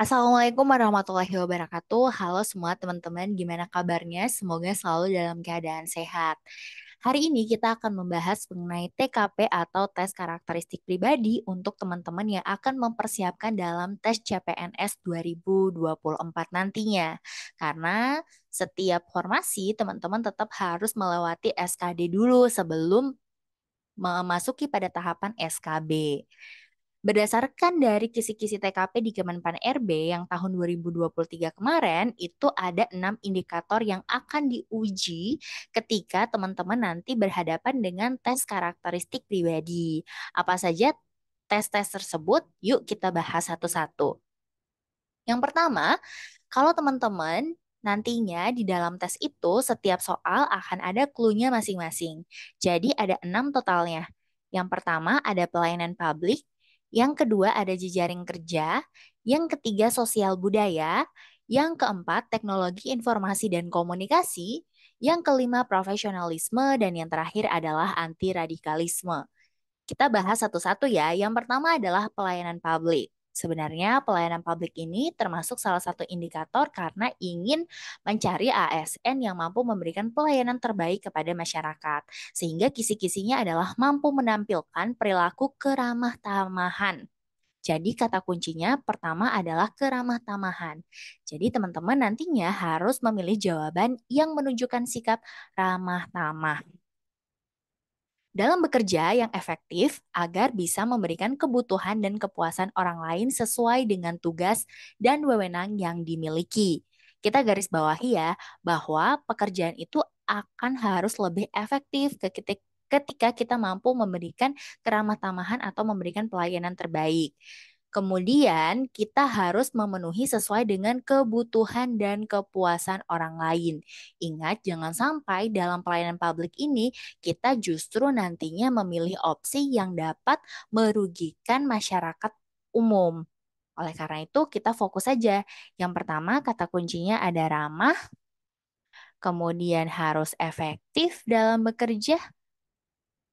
Assalamualaikum warahmatullahi wabarakatuh. Halo semua teman-teman, gimana kabarnya? Semoga selalu dalam keadaan sehat. Hari ini kita akan membahas mengenai TKP atau tes karakteristik pribadi untuk teman-teman yang akan mempersiapkan dalam tes CPNS 2024 nantinya. Karena setiap formasi teman-teman tetap harus melewati SKD dulu sebelum memasuki pada tahapan SKB. Berdasarkan dari kisi-kisi TKP di Kemenpan RB yang tahun 2023 kemarin, itu ada enam indikator yang akan diuji ketika teman-teman nanti berhadapan dengan tes karakteristik pribadi. Apa saja tes-tes tersebut? Yuk kita bahas satu-satu. Yang pertama, kalau teman-teman Nantinya di dalam tes itu setiap soal akan ada clue-nya masing-masing. Jadi ada enam totalnya. Yang pertama ada pelayanan publik, yang kedua ada jejaring kerja, yang ketiga sosial budaya, yang keempat teknologi informasi dan komunikasi, yang kelima profesionalisme, dan yang terakhir adalah anti radikalisme. Kita bahas satu-satu ya. Yang pertama adalah pelayanan publik. Sebenarnya pelayanan publik ini termasuk salah satu indikator karena ingin mencari ASN yang mampu memberikan pelayanan terbaik kepada masyarakat. Sehingga kisi-kisinya adalah mampu menampilkan perilaku keramah tamahan jadi kata kuncinya pertama adalah keramah tamahan. Jadi teman-teman nantinya harus memilih jawaban yang menunjukkan sikap ramah tamah dalam bekerja yang efektif agar bisa memberikan kebutuhan dan kepuasan orang lain sesuai dengan tugas dan wewenang yang dimiliki. Kita garis bawahi ya bahwa pekerjaan itu akan harus lebih efektif ketika kita mampu memberikan keramah tamahan atau memberikan pelayanan terbaik. Kemudian kita harus memenuhi sesuai dengan kebutuhan dan kepuasan orang lain. Ingat, jangan sampai dalam pelayanan publik ini kita justru nantinya memilih opsi yang dapat merugikan masyarakat umum. Oleh karena itu, kita fokus saja. Yang pertama, kata kuncinya ada ramah, kemudian harus efektif dalam bekerja,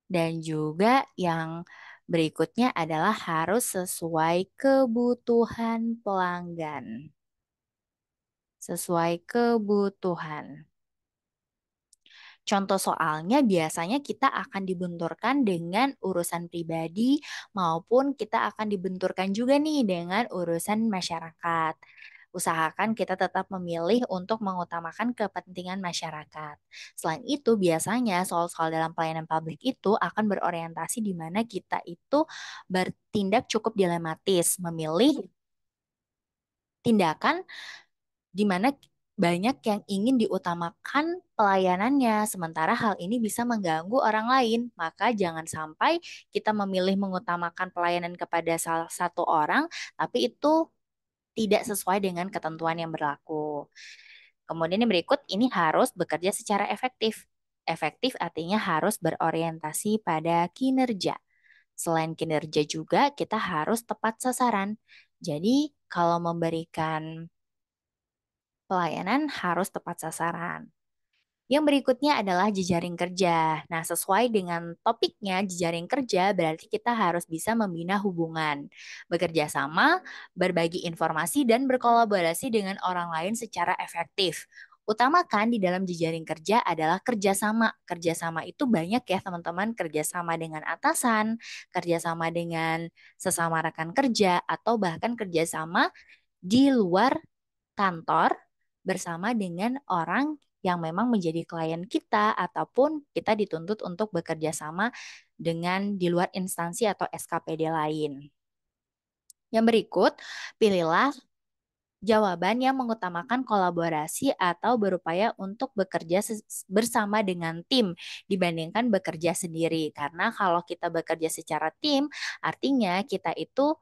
dan juga yang Berikutnya adalah harus sesuai kebutuhan pelanggan. Sesuai kebutuhan. Contoh soalnya biasanya kita akan dibenturkan dengan urusan pribadi maupun kita akan dibenturkan juga nih dengan urusan masyarakat usahakan kita tetap memilih untuk mengutamakan kepentingan masyarakat. Selain itu, biasanya soal-soal dalam pelayanan publik itu akan berorientasi di mana kita itu bertindak cukup dilematis, memilih tindakan di mana banyak yang ingin diutamakan pelayanannya, sementara hal ini bisa mengganggu orang lain. Maka jangan sampai kita memilih mengutamakan pelayanan kepada salah satu orang, tapi itu tidak sesuai dengan ketentuan yang berlaku. Kemudian yang berikut ini harus bekerja secara efektif. Efektif artinya harus berorientasi pada kinerja. Selain kinerja juga kita harus tepat sasaran. Jadi kalau memberikan pelayanan harus tepat sasaran. Yang berikutnya adalah jejaring kerja. Nah, sesuai dengan topiknya jejaring kerja berarti kita harus bisa membina hubungan, bekerja sama, berbagi informasi dan berkolaborasi dengan orang lain secara efektif. Utamakan di dalam jejaring kerja adalah kerjasama. Kerjasama itu banyak ya teman-teman, kerjasama dengan atasan, kerjasama dengan sesama rekan kerja, atau bahkan kerjasama di luar kantor bersama dengan orang yang memang menjadi klien kita ataupun kita dituntut untuk bekerja sama dengan di luar instansi atau SKPD lain. Yang berikut, pilihlah jawaban yang mengutamakan kolaborasi atau berupaya untuk bekerja bersama dengan tim dibandingkan bekerja sendiri. Karena kalau kita bekerja secara tim, artinya kita itu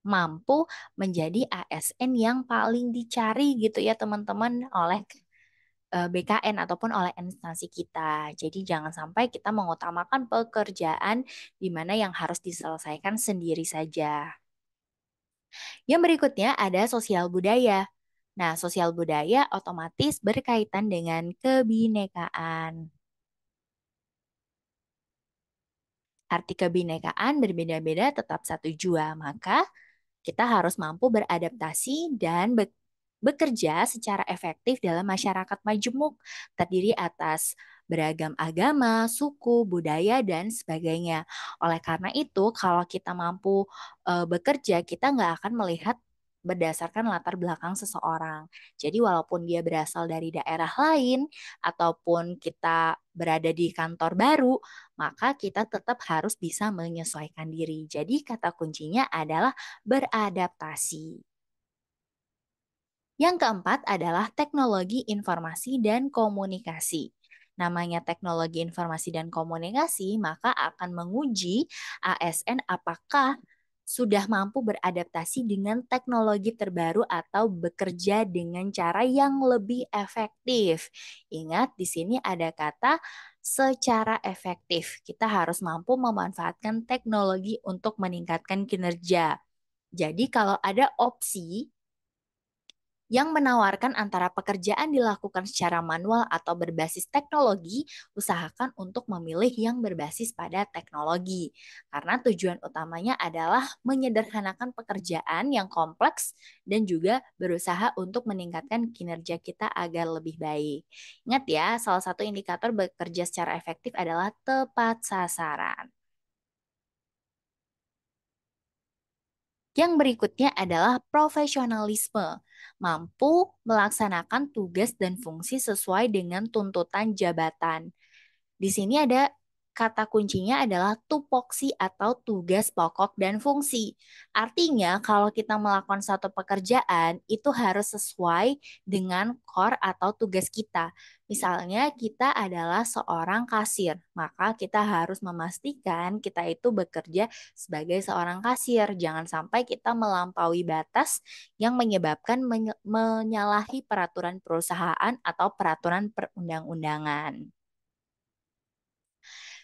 mampu menjadi ASN yang paling dicari gitu ya teman-teman oleh Eh, BKN ataupun oleh instansi kita. Jadi jangan sampai kita mengutamakan pekerjaan di mana yang harus diselesaikan sendiri saja. Yang berikutnya ada sosial budaya. Nah, sosial budaya otomatis berkaitan dengan kebinekaan. Arti kebinekaan berbeda-beda tetap satu jua, maka kita harus mampu beradaptasi dan bekerja secara efektif dalam masyarakat majemuk, terdiri atas beragam agama, suku, budaya, dan sebagainya. Oleh karena itu, kalau kita mampu e, bekerja, kita nggak akan melihat berdasarkan latar belakang seseorang. Jadi walaupun dia berasal dari daerah lain ataupun kita berada di kantor baru, maka kita tetap harus bisa menyesuaikan diri. Jadi kata kuncinya adalah beradaptasi. Yang keempat adalah teknologi informasi dan komunikasi. Namanya teknologi informasi dan komunikasi, maka akan menguji ASN apakah sudah mampu beradaptasi dengan teknologi terbaru atau bekerja dengan cara yang lebih efektif. Ingat, di sini ada kata secara efektif. Kita harus mampu memanfaatkan teknologi untuk meningkatkan kinerja. Jadi kalau ada opsi yang menawarkan antara pekerjaan dilakukan secara manual atau berbasis teknologi, usahakan untuk memilih yang berbasis pada teknologi. Karena tujuan utamanya adalah menyederhanakan pekerjaan yang kompleks dan juga berusaha untuk meningkatkan kinerja kita agar lebih baik. Ingat ya, salah satu indikator bekerja secara efektif adalah tepat sasaran. Yang berikutnya adalah profesionalisme, mampu melaksanakan tugas dan fungsi sesuai dengan tuntutan jabatan. Di sini ada kata kuncinya adalah tupoksi atau tugas pokok dan fungsi. Artinya, kalau kita melakukan satu pekerjaan, itu harus sesuai dengan core atau tugas kita. Misalnya, kita adalah seorang kasir, maka kita harus memastikan kita itu bekerja sebagai seorang kasir. Jangan sampai kita melampaui batas yang menyebabkan menyalahi peraturan perusahaan atau peraturan perundang-undangan.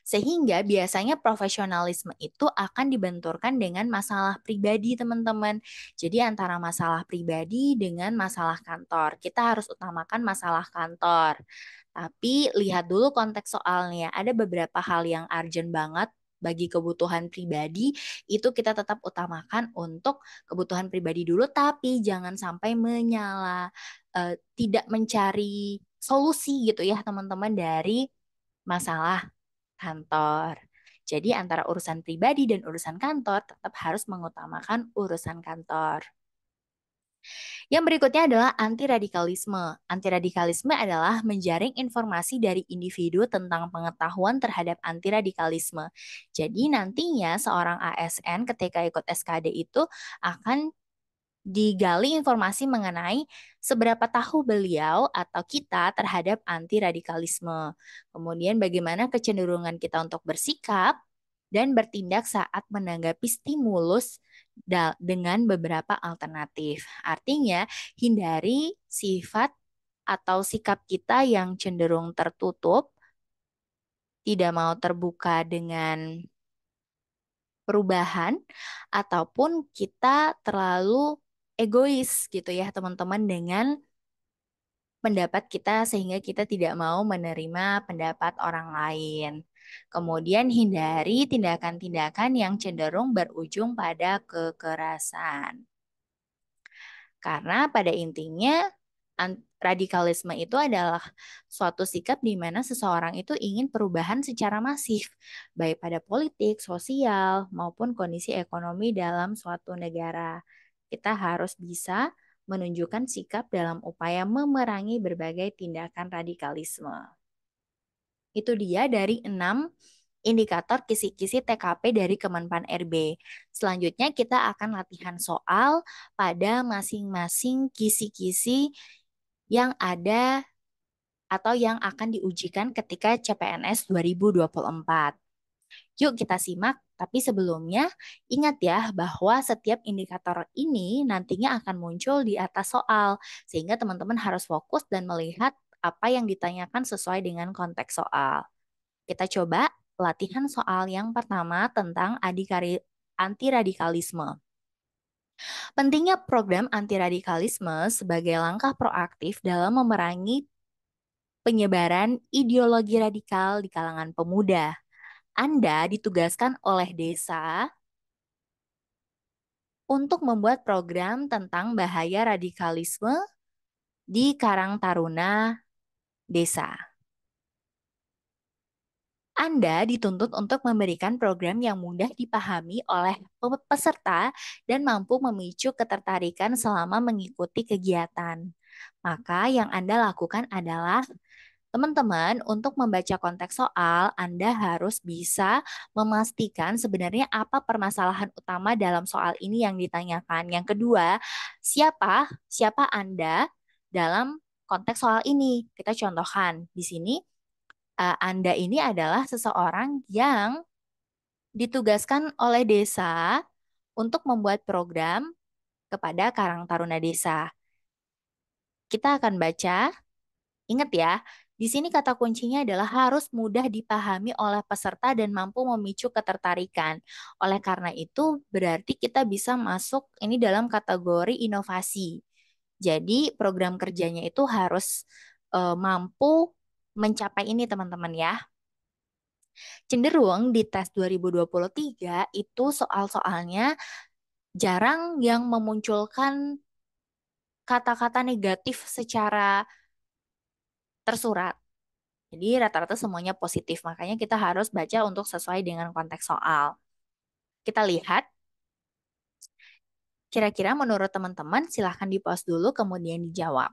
Sehingga biasanya profesionalisme itu akan dibenturkan dengan masalah pribadi, teman-teman. Jadi antara masalah pribadi dengan masalah kantor. Kita harus utamakan masalah kantor. Tapi lihat dulu konteks soalnya. Ada beberapa hal yang urgent banget bagi kebutuhan pribadi itu kita tetap utamakan untuk kebutuhan pribadi dulu tapi jangan sampai menyala uh, tidak mencari solusi gitu ya teman-teman dari masalah kantor. Jadi antara urusan pribadi dan urusan kantor tetap harus mengutamakan urusan kantor. Yang berikutnya adalah anti-radikalisme. Anti-radikalisme adalah menjaring informasi dari individu tentang pengetahuan terhadap anti-radikalisme. Jadi nantinya seorang ASN ketika ikut SKD itu akan digali informasi mengenai seberapa tahu beliau atau kita terhadap anti radikalisme. Kemudian bagaimana kecenderungan kita untuk bersikap dan bertindak saat menanggapi stimulus dengan beberapa alternatif. Artinya, hindari sifat atau sikap kita yang cenderung tertutup, tidak mau terbuka dengan perubahan ataupun kita terlalu egois gitu ya teman-teman dengan pendapat kita sehingga kita tidak mau menerima pendapat orang lain. Kemudian hindari tindakan-tindakan yang cenderung berujung pada kekerasan. Karena pada intinya radikalisme itu adalah suatu sikap di mana seseorang itu ingin perubahan secara masif, baik pada politik, sosial, maupun kondisi ekonomi dalam suatu negara. Kita harus bisa menunjukkan sikap dalam upaya memerangi berbagai tindakan radikalisme. Itu dia dari enam indikator kisi-kisi TKP dari Kemenpan RB. Selanjutnya kita akan latihan soal pada masing-masing kisi-kisi yang ada atau yang akan diujikan ketika CPNS 2024. Yuk kita simak tapi sebelumnya, ingat ya bahwa setiap indikator ini nantinya akan muncul di atas soal, sehingga teman-teman harus fokus dan melihat apa yang ditanyakan sesuai dengan konteks soal. Kita coba latihan soal yang pertama tentang anti-radikalisme. Pentingnya program anti-radikalisme sebagai langkah proaktif dalam memerangi penyebaran ideologi radikal di kalangan pemuda. Anda ditugaskan oleh desa untuk membuat program tentang bahaya radikalisme di Karang Taruna Desa. Anda dituntut untuk memberikan program yang mudah dipahami oleh peserta dan mampu memicu ketertarikan selama mengikuti kegiatan. Maka yang Anda lakukan adalah Teman-teman, untuk membaca konteks soal, Anda harus bisa memastikan sebenarnya apa permasalahan utama dalam soal ini yang ditanyakan. Yang kedua, siapa siapa Anda dalam konteks soal ini. Kita contohkan di sini eh, Anda ini adalah seseorang yang ditugaskan oleh desa untuk membuat program kepada Karang Taruna Desa. Kita akan baca Ingat ya, di sini kata kuncinya adalah harus mudah dipahami oleh peserta dan mampu memicu ketertarikan. Oleh karena itu, berarti kita bisa masuk ini dalam kategori inovasi. Jadi, program kerjanya itu harus e, mampu mencapai ini, teman-teman ya. Cenderung di tes 2023 itu soal-soalnya jarang yang memunculkan kata-kata negatif secara tersurat. Jadi rata-rata semuanya positif, makanya kita harus baca untuk sesuai dengan konteks soal. Kita lihat, kira-kira menurut teman-teman silahkan di pause dulu kemudian dijawab.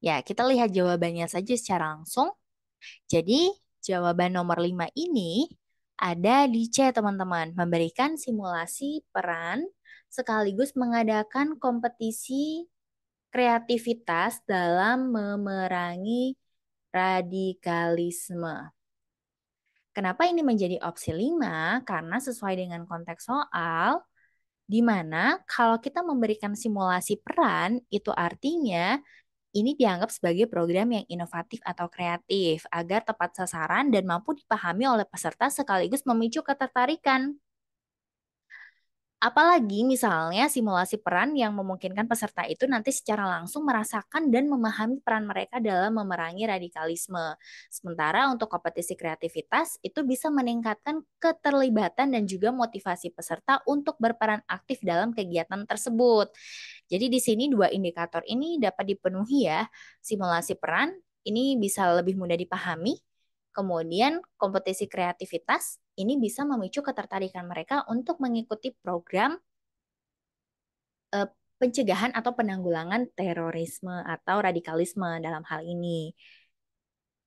Ya, kita lihat jawabannya saja secara langsung. Jadi, jawaban nomor 5 ini ada di C, teman-teman. Memberikan simulasi peran sekaligus mengadakan kompetisi kreativitas dalam memerangi radikalisme. Kenapa ini menjadi opsi 5? Karena sesuai dengan konteks soal, di mana kalau kita memberikan simulasi peran, itu artinya ini dianggap sebagai program yang inovatif atau kreatif agar tepat sasaran dan mampu dipahami oleh peserta sekaligus memicu ketertarikan. Apalagi misalnya simulasi peran yang memungkinkan peserta itu nanti secara langsung merasakan dan memahami peran mereka dalam memerangi radikalisme. Sementara untuk kompetisi kreativitas itu bisa meningkatkan keterlibatan dan juga motivasi peserta untuk berperan aktif dalam kegiatan tersebut. Jadi di sini dua indikator ini dapat dipenuhi ya. Simulasi peran ini bisa lebih mudah dipahami Kemudian kompetisi kreativitas ini bisa memicu ketertarikan mereka untuk mengikuti program e, pencegahan atau penanggulangan terorisme atau radikalisme dalam hal ini.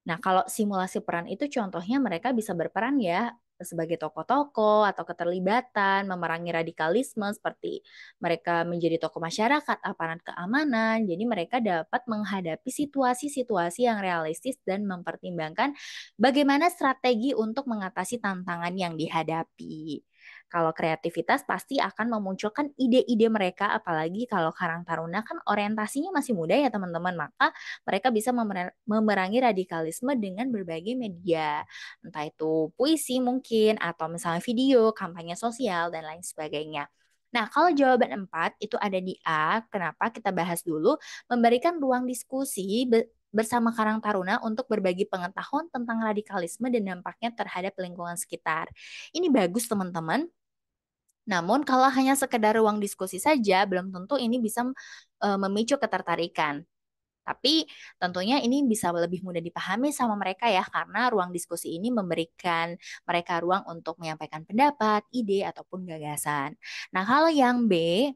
Nah, kalau simulasi peran itu contohnya mereka bisa berperan ya sebagai tokoh-tokoh atau keterlibatan memerangi radikalisme seperti mereka menjadi tokoh masyarakat, aparat keamanan. Jadi mereka dapat menghadapi situasi-situasi yang realistis dan mempertimbangkan bagaimana strategi untuk mengatasi tantangan yang dihadapi. Kalau kreativitas pasti akan memunculkan ide-ide mereka, apalagi kalau Karang Taruna kan orientasinya masih muda ya teman-teman, maka mereka bisa memerangi radikalisme dengan berbagai media, entah itu puisi mungkin, atau misalnya video, kampanye sosial, dan lain sebagainya. Nah, kalau jawaban empat itu ada di A, kenapa kita bahas dulu memberikan ruang diskusi bersama Karang Taruna untuk berbagi pengetahuan tentang radikalisme dan dampaknya terhadap lingkungan sekitar. Ini bagus teman-teman, namun kalau hanya sekedar ruang diskusi saja, belum tentu ini bisa uh, memicu ketertarikan. Tapi tentunya ini bisa lebih mudah dipahami sama mereka ya karena ruang diskusi ini memberikan mereka ruang untuk menyampaikan pendapat, ide ataupun gagasan. Nah, kalau yang B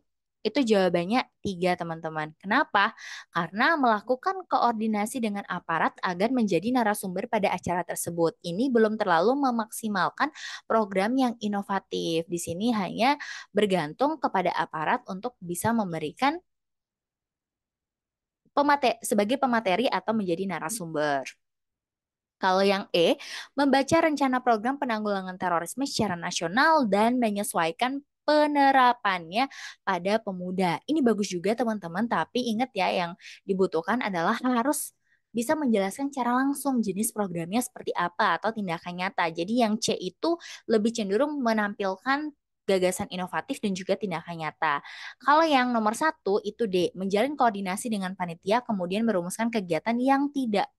itu jawabannya tiga teman-teman. Kenapa? Karena melakukan koordinasi dengan aparat agar menjadi narasumber pada acara tersebut. Ini belum terlalu memaksimalkan program yang inovatif. Di sini hanya bergantung kepada aparat untuk bisa memberikan pemate sebagai pemateri atau menjadi narasumber. Kalau yang E, membaca rencana program penanggulangan terorisme secara nasional dan menyesuaikan penerapannya pada pemuda. Ini bagus juga teman-teman, tapi ingat ya yang dibutuhkan adalah harus bisa menjelaskan cara langsung jenis programnya seperti apa atau tindakan nyata. Jadi yang C itu lebih cenderung menampilkan gagasan inovatif dan juga tindakan nyata. Kalau yang nomor satu itu D, menjalin koordinasi dengan panitia kemudian merumuskan kegiatan yang tidak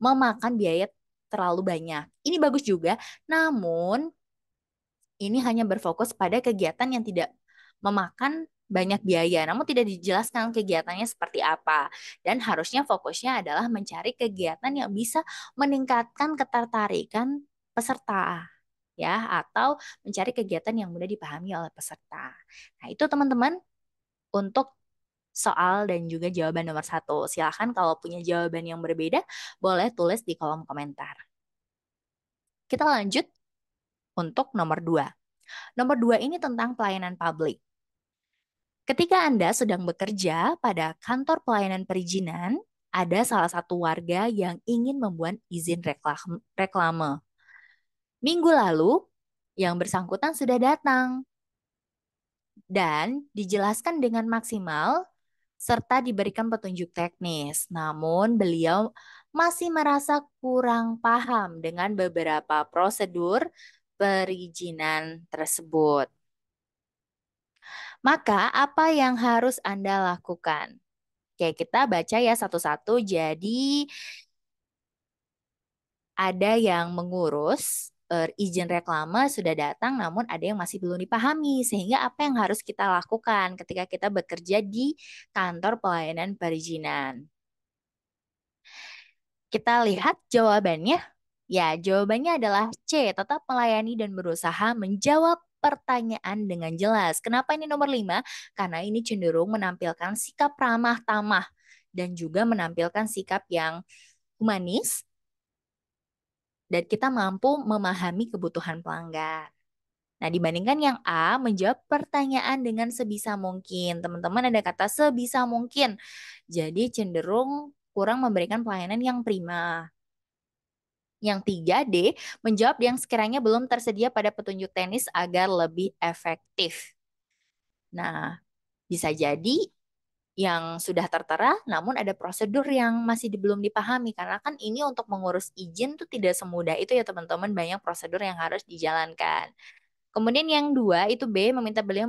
memakan biaya terlalu banyak. Ini bagus juga, namun ini hanya berfokus pada kegiatan yang tidak memakan banyak biaya, namun tidak dijelaskan kegiatannya seperti apa. Dan harusnya fokusnya adalah mencari kegiatan yang bisa meningkatkan ketertarikan peserta ya atau mencari kegiatan yang mudah dipahami oleh peserta. Nah, itu teman-teman untuk soal dan juga jawaban nomor satu. Silahkan kalau punya jawaban yang berbeda, boleh tulis di kolom komentar. Kita lanjut untuk nomor dua. Nomor dua ini tentang pelayanan publik. Ketika Anda sedang bekerja pada kantor pelayanan perizinan, ada salah satu warga yang ingin membuat izin reklame. Minggu lalu, yang bersangkutan sudah datang dan dijelaskan dengan maksimal serta diberikan petunjuk teknis. Namun beliau masih merasa kurang paham dengan beberapa prosedur perizinan tersebut. Maka apa yang harus Anda lakukan? Oke, kita baca ya satu-satu. Jadi ada yang mengurus er, izin reklama sudah datang namun ada yang masih belum dipahami sehingga apa yang harus kita lakukan ketika kita bekerja di kantor pelayanan perizinan. Kita lihat jawabannya Ya, jawabannya adalah C, tetap melayani dan berusaha menjawab pertanyaan dengan jelas. Kenapa ini nomor 5? Karena ini cenderung menampilkan sikap ramah tamah dan juga menampilkan sikap yang humanis dan kita mampu memahami kebutuhan pelanggan. Nah, dibandingkan yang A, menjawab pertanyaan dengan sebisa mungkin. Teman-teman ada kata sebisa mungkin. Jadi cenderung kurang memberikan pelayanan yang prima. Yang 3D, menjawab yang sekiranya belum tersedia pada petunjuk tenis agar lebih efektif. Nah, bisa jadi yang sudah tertera namun ada prosedur yang masih belum dipahami karena kan ini untuk mengurus izin tuh tidak semudah itu ya teman-teman banyak prosedur yang harus dijalankan. Kemudian yang dua itu B meminta beliau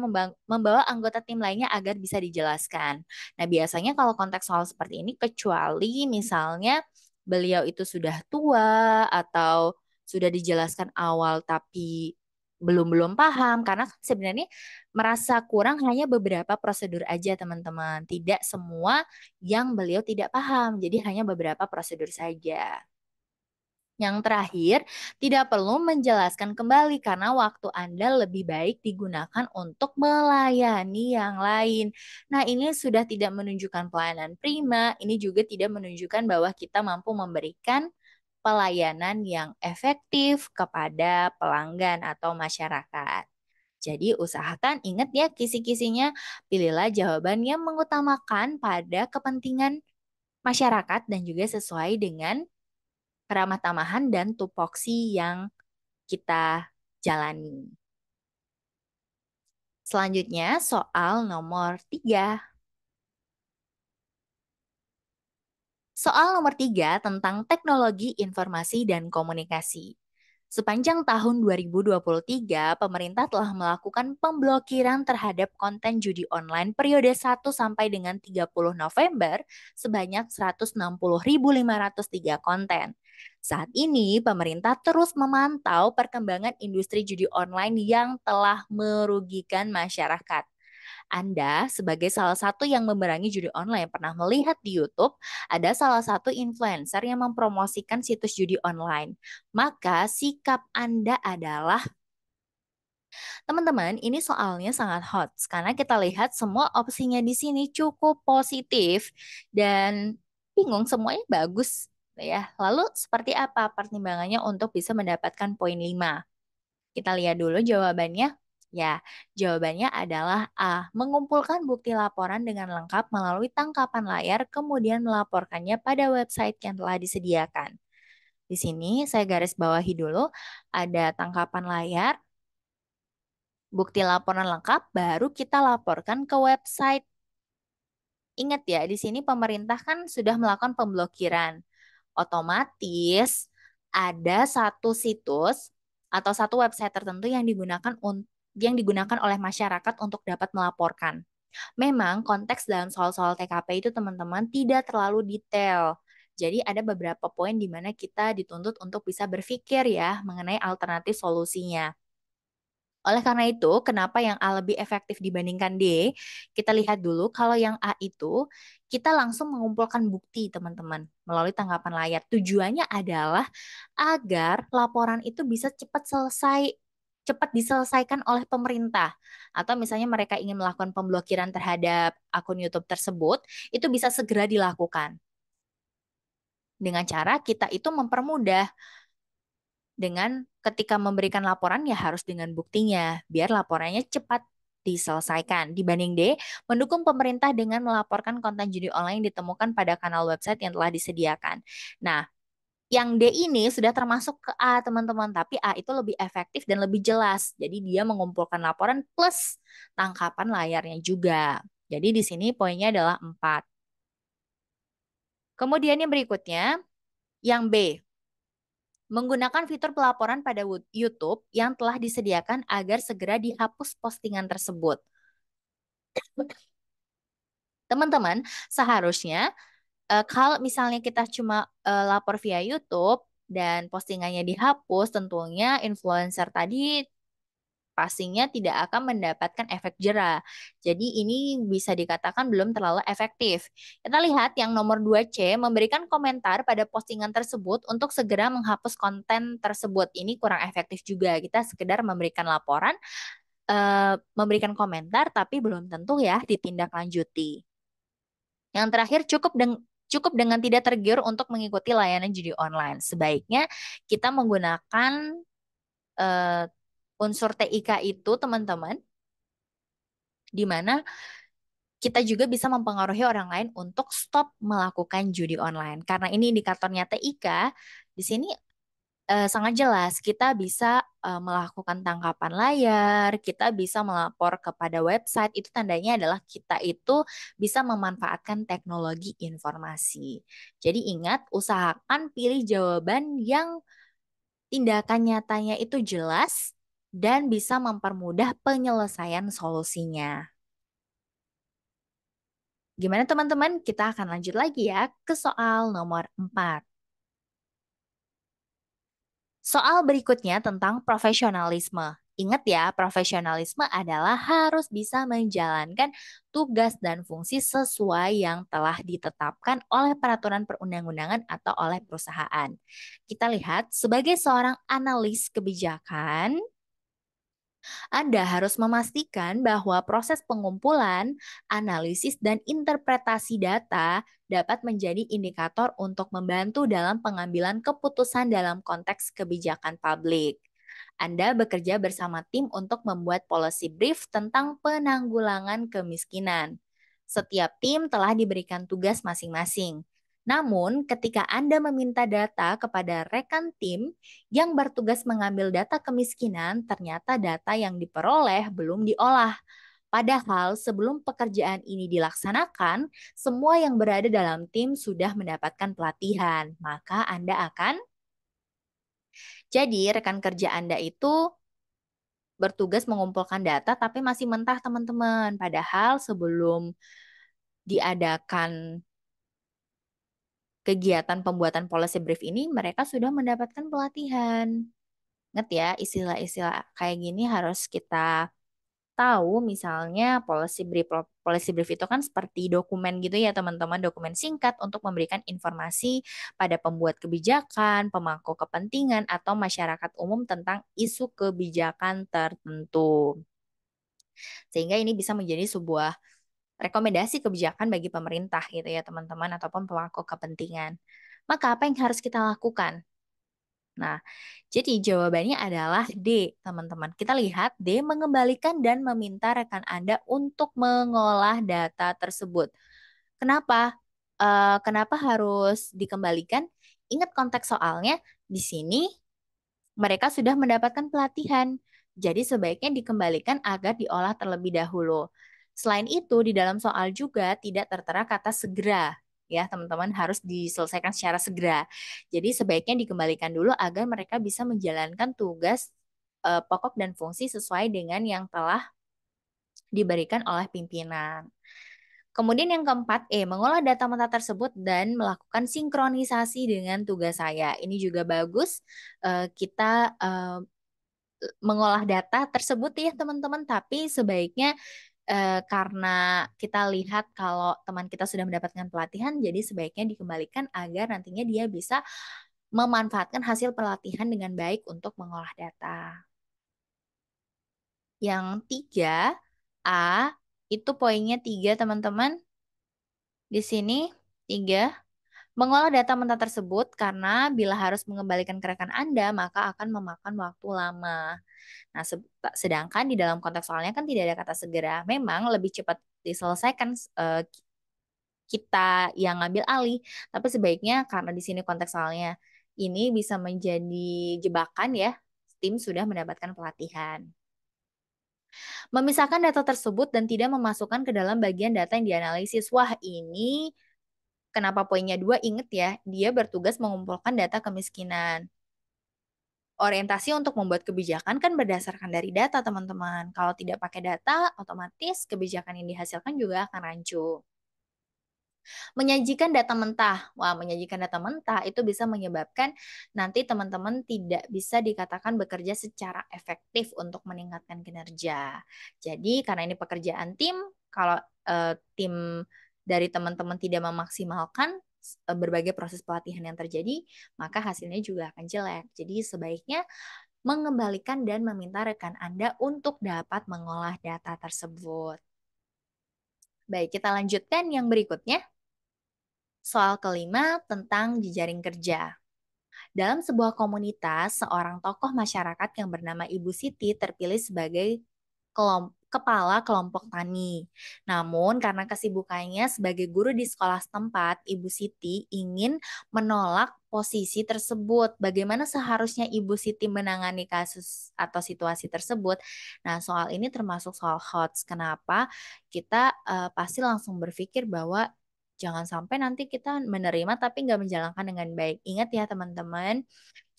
membawa anggota tim lainnya agar bisa dijelaskan. Nah biasanya kalau konteks soal seperti ini kecuali misalnya beliau itu sudah tua atau sudah dijelaskan awal tapi belum belum paham karena sebenarnya merasa kurang hanya beberapa prosedur aja teman-teman tidak semua yang beliau tidak paham jadi hanya beberapa prosedur saja yang terakhir, tidak perlu menjelaskan kembali karena waktu Anda lebih baik digunakan untuk melayani yang lain. Nah, ini sudah tidak menunjukkan pelayanan prima, ini juga tidak menunjukkan bahwa kita mampu memberikan pelayanan yang efektif kepada pelanggan atau masyarakat. Jadi usahakan ingat ya kisi-kisinya, pilihlah jawaban yang mengutamakan pada kepentingan masyarakat dan juga sesuai dengan keramah tamahan dan tupoksi yang kita jalani. Selanjutnya soal nomor tiga. Soal nomor tiga tentang teknologi informasi dan komunikasi. Sepanjang tahun 2023, pemerintah telah melakukan pemblokiran terhadap konten judi online periode 1 sampai dengan 30 November sebanyak 160.503 konten. Saat ini, pemerintah terus memantau perkembangan industri judi online yang telah merugikan masyarakat. Anda sebagai salah satu yang memerangi judi online pernah melihat di YouTube ada salah satu influencer yang mempromosikan situs judi online. Maka sikap Anda adalah Teman-teman, ini soalnya sangat hot karena kita lihat semua opsinya di sini cukup positif dan bingung semuanya bagus Gitu ya. Lalu seperti apa pertimbangannya untuk bisa mendapatkan poin 5? Kita lihat dulu jawabannya. Ya, jawabannya adalah A. Mengumpulkan bukti laporan dengan lengkap melalui tangkapan layar, kemudian melaporkannya pada website yang telah disediakan. Di sini saya garis bawahi dulu, ada tangkapan layar, bukti laporan lengkap, baru kita laporkan ke website. Ingat ya, di sini pemerintah kan sudah melakukan pemblokiran otomatis ada satu situs atau satu website tertentu yang digunakan yang digunakan oleh masyarakat untuk dapat melaporkan. Memang konteks dalam soal-soal TKP itu teman-teman tidak terlalu detail. Jadi ada beberapa poin di mana kita dituntut untuk bisa berpikir ya mengenai alternatif solusinya. Oleh karena itu, kenapa yang A lebih efektif dibandingkan D? Kita lihat dulu kalau yang A itu kita langsung mengumpulkan bukti, teman-teman, melalui tanggapan layar. Tujuannya adalah agar laporan itu bisa cepat selesai cepat diselesaikan oleh pemerintah atau misalnya mereka ingin melakukan pemblokiran terhadap akun YouTube tersebut itu bisa segera dilakukan dengan cara kita itu mempermudah dengan ketika memberikan laporan ya harus dengan buktinya biar laporannya cepat diselesaikan. Dibanding D, mendukung pemerintah dengan melaporkan konten judi online yang ditemukan pada kanal website yang telah disediakan. Nah, yang D ini sudah termasuk ke A teman-teman, tapi A itu lebih efektif dan lebih jelas. Jadi dia mengumpulkan laporan plus tangkapan layarnya juga. Jadi di sini poinnya adalah 4. Kemudian yang berikutnya, yang B, menggunakan fitur pelaporan pada YouTube yang telah disediakan agar segera dihapus postingan tersebut. Teman-teman, seharusnya uh, kalau misalnya kita cuma uh, lapor via YouTube dan postingannya dihapus, tentunya influencer tadi pastinya tidak akan mendapatkan efek jera. Jadi ini bisa dikatakan belum terlalu efektif. Kita lihat yang nomor 2C memberikan komentar pada postingan tersebut untuk segera menghapus konten tersebut. Ini kurang efektif juga. Kita sekedar memberikan laporan, eh, memberikan komentar tapi belum tentu ya ditindaklanjuti. Yang terakhir cukup dengan cukup dengan tidak tergiur untuk mengikuti layanan judi online. Sebaiknya kita menggunakan uh, unsur TIK itu teman-teman di mana kita juga bisa mempengaruhi orang lain untuk stop melakukan judi online. Karena ini indikatornya TIK, di sini eh, sangat jelas kita bisa eh, melakukan tangkapan layar, kita bisa melapor kepada website. Itu tandanya adalah kita itu bisa memanfaatkan teknologi informasi. Jadi ingat, usahakan pilih jawaban yang tindakan nyatanya itu jelas dan bisa mempermudah penyelesaian solusinya. Gimana teman-teman? Kita akan lanjut lagi ya ke soal nomor 4. Soal berikutnya tentang profesionalisme. Ingat ya, profesionalisme adalah harus bisa menjalankan tugas dan fungsi sesuai yang telah ditetapkan oleh peraturan perundang-undangan atau oleh perusahaan. Kita lihat, sebagai seorang analis kebijakan, anda harus memastikan bahwa proses pengumpulan, analisis, dan interpretasi data dapat menjadi indikator untuk membantu dalam pengambilan keputusan dalam konteks kebijakan publik. Anda bekerja bersama tim untuk membuat policy brief tentang penanggulangan kemiskinan. Setiap tim telah diberikan tugas masing-masing namun, ketika Anda meminta data kepada rekan tim yang bertugas mengambil data kemiskinan, ternyata data yang diperoleh belum diolah. Padahal sebelum pekerjaan ini dilaksanakan, semua yang berada dalam tim sudah mendapatkan pelatihan. Maka Anda akan jadi rekan kerja Anda itu bertugas mengumpulkan data tapi masih mentah teman-teman. Padahal sebelum diadakan kegiatan pembuatan policy brief ini mereka sudah mendapatkan pelatihan. Ingat ya, istilah-istilah kayak gini harus kita tahu misalnya policy brief policy brief itu kan seperti dokumen gitu ya teman-teman dokumen singkat untuk memberikan informasi pada pembuat kebijakan, pemangku kepentingan atau masyarakat umum tentang isu kebijakan tertentu. Sehingga ini bisa menjadi sebuah rekomendasi kebijakan bagi pemerintah gitu ya teman-teman ataupun pemangku kepentingan. Maka apa yang harus kita lakukan? Nah, jadi jawabannya adalah D, teman-teman. Kita lihat D mengembalikan dan meminta rekan Anda untuk mengolah data tersebut. Kenapa? Uh, kenapa harus dikembalikan? Ingat konteks soalnya, di sini mereka sudah mendapatkan pelatihan. Jadi sebaiknya dikembalikan agar diolah terlebih dahulu. Selain itu, di dalam soal juga tidak tertera kata segera. Ya, teman-teman harus diselesaikan secara segera. Jadi sebaiknya dikembalikan dulu agar mereka bisa menjalankan tugas eh, pokok dan fungsi sesuai dengan yang telah diberikan oleh pimpinan. Kemudian yang keempat, E, mengolah data mata tersebut dan melakukan sinkronisasi dengan tugas saya. Ini juga bagus, uh, kita uh, mengolah data tersebut ya teman-teman, tapi sebaiknya Eh, karena kita lihat kalau teman kita sudah mendapatkan pelatihan, jadi sebaiknya dikembalikan agar nantinya dia bisa memanfaatkan hasil pelatihan dengan baik untuk mengolah data. Yang tiga, A, itu poinnya tiga teman-teman. Di sini, tiga. Mengolah data mentah tersebut karena bila harus mengembalikan ke Anda, maka akan memakan waktu lama. Nah, sedangkan di dalam konteks soalnya kan tidak ada kata segera. Memang lebih cepat diselesaikan uh, kita yang ngambil alih, tapi sebaiknya karena di sini konteks soalnya ini bisa menjadi jebakan ya, tim sudah mendapatkan pelatihan. Memisahkan data tersebut dan tidak memasukkan ke dalam bagian data yang dianalisis. Wah, ini Kenapa poinnya dua? Ingat ya, dia bertugas mengumpulkan data kemiskinan. Orientasi untuk membuat kebijakan kan berdasarkan dari data, teman-teman. Kalau tidak pakai data, otomatis kebijakan yang dihasilkan juga akan rancu. Menyajikan data mentah. Wah, menyajikan data mentah itu bisa menyebabkan nanti teman-teman tidak bisa dikatakan bekerja secara efektif untuk meningkatkan kinerja. Jadi, karena ini pekerjaan tim, kalau uh, tim dari teman-teman tidak memaksimalkan e, berbagai proses pelatihan yang terjadi, maka hasilnya juga akan jelek. Jadi sebaiknya mengembalikan dan meminta rekan Anda untuk dapat mengolah data tersebut. Baik, kita lanjutkan yang berikutnya. Soal kelima tentang jejaring kerja. Dalam sebuah komunitas, seorang tokoh masyarakat yang bernama Ibu Siti terpilih sebagai kelompok kepala kelompok tani. Namun karena kesibukannya sebagai guru di sekolah setempat, Ibu Siti ingin menolak posisi tersebut. Bagaimana seharusnya Ibu Siti menangani kasus atau situasi tersebut? Nah, soal ini termasuk soal hot. Kenapa? Kita uh, pasti langsung berpikir bahwa jangan sampai nanti kita menerima tapi nggak menjalankan dengan baik. Ingat ya teman-teman,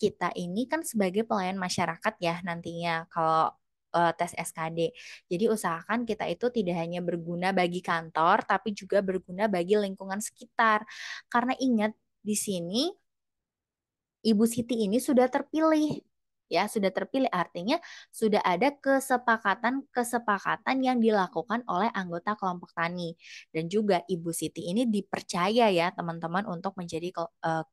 kita ini kan sebagai pelayan masyarakat ya nantinya. Kalau uh, tes SKD. Jadi usahakan kita itu tidak hanya berguna bagi kantor tapi juga berguna bagi lingkungan sekitar. Karena ingat di sini Ibu Siti ini sudah terpilih ya sudah terpilih artinya sudah ada kesepakatan-kesepakatan yang dilakukan oleh anggota kelompok tani dan juga Ibu Siti ini dipercaya ya teman-teman untuk menjadi eh,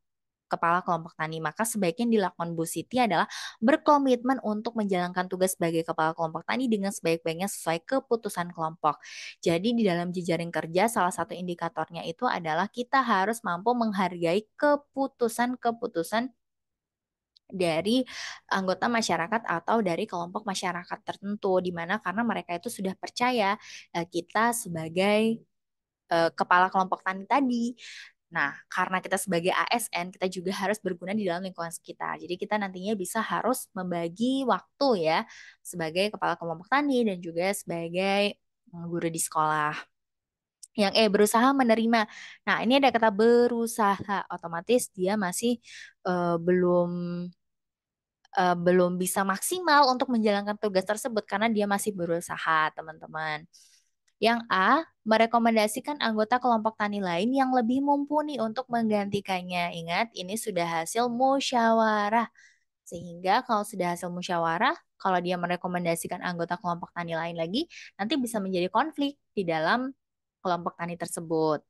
kepala kelompok tani. Maka sebaiknya dilakukan Bu Siti adalah berkomitmen untuk menjalankan tugas sebagai kepala kelompok tani dengan sebaik-baiknya sesuai keputusan kelompok. Jadi di dalam jejaring kerja salah satu indikatornya itu adalah kita harus mampu menghargai keputusan-keputusan dari anggota masyarakat atau dari kelompok masyarakat tertentu di mana karena mereka itu sudah percaya eh, kita sebagai eh, kepala kelompok tani tadi Nah, karena kita sebagai ASN, kita juga harus berguna di dalam lingkungan sekitar. Jadi kita nantinya bisa harus membagi waktu ya sebagai kepala kelompok tani dan juga sebagai mm, guru di sekolah. Yang eh berusaha menerima. Nah, ini ada kata berusaha. Otomatis dia masih uh, belum eh, belum bisa maksimal untuk menjalankan tugas tersebut karena dia masih berusaha, teman-teman. Yang A, merekomendasikan anggota kelompok tani lain yang lebih mumpuni untuk menggantikannya. Ingat, ini sudah hasil musyawarah. Sehingga kalau sudah hasil musyawarah, kalau dia merekomendasikan anggota kelompok tani lain lagi, nanti bisa menjadi konflik di dalam kelompok tani tersebut.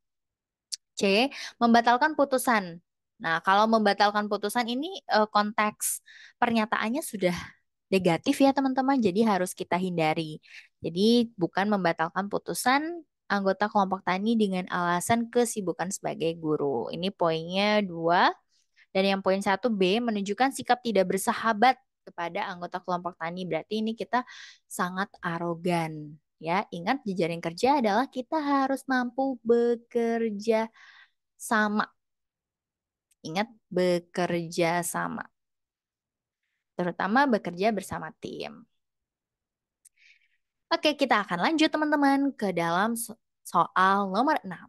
C. Membatalkan putusan. Nah, kalau membatalkan putusan ini eh, konteks pernyataannya sudah negatif ya teman-teman, jadi harus kita hindari. Jadi bukan membatalkan putusan anggota kelompok tani dengan alasan kesibukan sebagai guru. Ini poinnya dua. Dan yang poin satu B menunjukkan sikap tidak bersahabat kepada anggota kelompok tani. Berarti ini kita sangat arogan. Ya, ingat jejaring kerja adalah kita harus mampu bekerja sama. Ingat bekerja sama terutama bekerja bersama tim. Oke, kita akan lanjut teman-teman ke dalam soal nomor 6.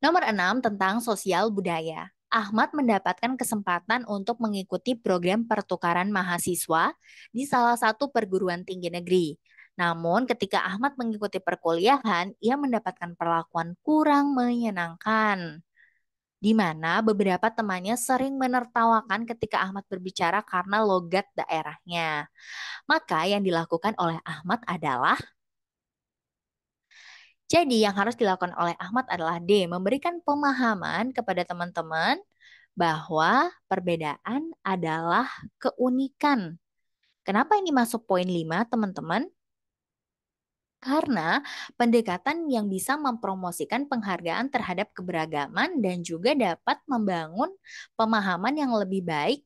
Nomor 6 tentang sosial budaya. Ahmad mendapatkan kesempatan untuk mengikuti program pertukaran mahasiswa di salah satu perguruan tinggi negeri. Namun, ketika Ahmad mengikuti perkuliahan, ia mendapatkan perlakuan kurang menyenangkan di mana beberapa temannya sering menertawakan ketika Ahmad berbicara karena logat daerahnya. Maka yang dilakukan oleh Ahmad adalah jadi yang harus dilakukan oleh Ahmad adalah D, memberikan pemahaman kepada teman-teman bahwa perbedaan adalah keunikan. Kenapa ini masuk poin 5, teman-teman? Karena pendekatan yang bisa mempromosikan penghargaan terhadap keberagaman dan juga dapat membangun pemahaman yang lebih baik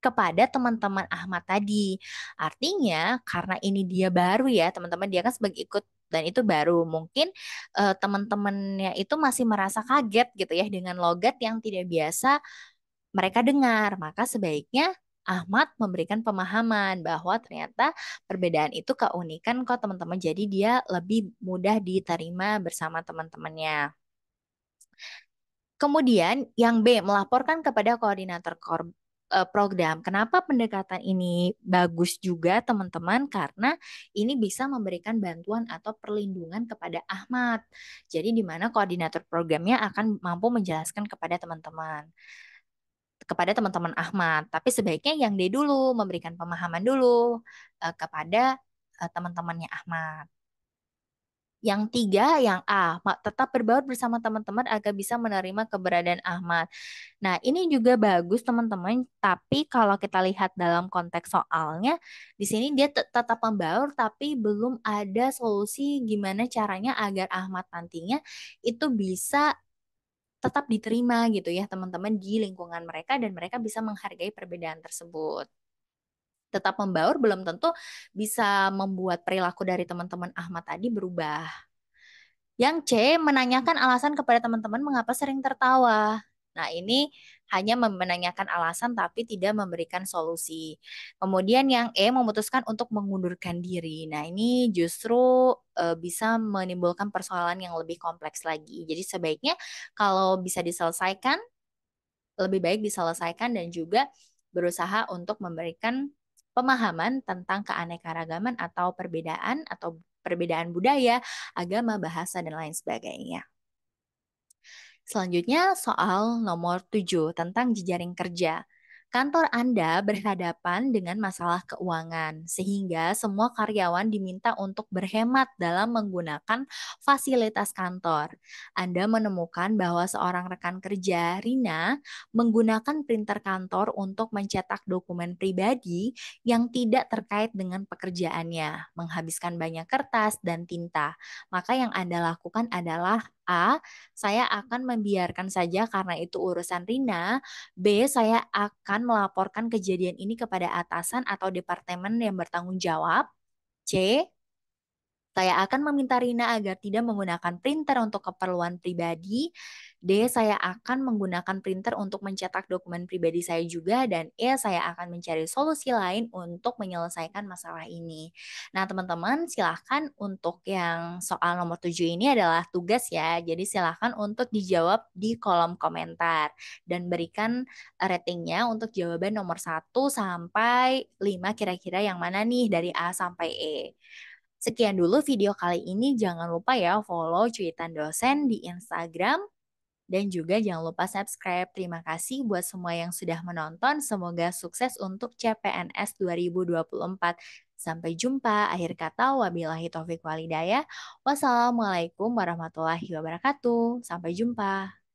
kepada teman-teman Ahmad tadi. Artinya karena ini dia baru ya, teman-teman dia kan sebagai ikut dan itu baru mungkin uh, teman-temannya itu masih merasa kaget gitu ya dengan logat yang tidak biasa mereka dengar. Maka sebaiknya Ahmad memberikan pemahaman bahwa ternyata perbedaan itu keunikan kok teman-teman. Jadi dia lebih mudah diterima bersama teman-temannya. Kemudian yang B melaporkan kepada koordinator kor eh, program. Kenapa pendekatan ini bagus juga teman-teman? Karena ini bisa memberikan bantuan atau perlindungan kepada Ahmad. Jadi di mana koordinator programnya akan mampu menjelaskan kepada teman-teman kepada teman-teman Ahmad, tapi sebaiknya yang D dulu memberikan pemahaman dulu uh, kepada uh, teman-temannya Ahmad. Yang tiga, yang A, tetap berbaur bersama teman-teman agar bisa menerima keberadaan Ahmad. Nah, ini juga bagus teman-teman, tapi kalau kita lihat dalam konteks soalnya, di sini dia tetap membaur, tapi belum ada solusi gimana caranya agar Ahmad nantinya itu bisa tetap diterima gitu ya teman-teman di lingkungan mereka dan mereka bisa menghargai perbedaan tersebut tetap membaur belum tentu bisa membuat perilaku dari teman-teman Ahmad tadi berubah. Yang C, menanyakan alasan kepada teman-teman mengapa sering tertawa. Nah, ini hanya menanyakan alasan tapi tidak memberikan solusi. Kemudian yang E memutuskan untuk mengundurkan diri. Nah, ini justru e, bisa menimbulkan persoalan yang lebih kompleks lagi. Jadi sebaiknya kalau bisa diselesaikan lebih baik diselesaikan dan juga berusaha untuk memberikan pemahaman tentang keanekaragaman atau perbedaan atau perbedaan budaya, agama, bahasa dan lain sebagainya. Selanjutnya soal nomor 7 tentang jejaring kerja. Kantor Anda berhadapan dengan masalah keuangan, sehingga semua karyawan diminta untuk berhemat dalam menggunakan fasilitas kantor. Anda menemukan bahwa seorang rekan kerja, Rina, menggunakan printer kantor untuk mencetak dokumen pribadi yang tidak terkait dengan pekerjaannya, menghabiskan banyak kertas dan tinta. Maka yang Anda lakukan adalah A, saya akan membiarkan saja karena itu urusan Rina. B, saya akan melaporkan kejadian ini kepada atasan atau departemen yang bertanggung jawab. C, saya akan meminta Rina agar tidak menggunakan printer untuk keperluan pribadi. D. Saya akan menggunakan printer untuk mencetak dokumen pribadi saya juga. Dan E. Saya akan mencari solusi lain untuk menyelesaikan masalah ini. Nah teman-teman silahkan untuk yang soal nomor 7 ini adalah tugas ya. Jadi silahkan untuk dijawab di kolom komentar. Dan berikan eh, ratingnya untuk jawaban nomor 1 sampai 5 kira-kira yang mana nih dari A sampai E. Sekian dulu video kali ini. Jangan lupa ya follow cuitan dosen di Instagram, dan juga jangan lupa subscribe. Terima kasih buat semua yang sudah menonton. Semoga sukses untuk CPNS 2024. Sampai jumpa. Akhir kata, wabillahi taufiq walidaya. Wassalamualaikum warahmatullahi wabarakatuh. Sampai jumpa.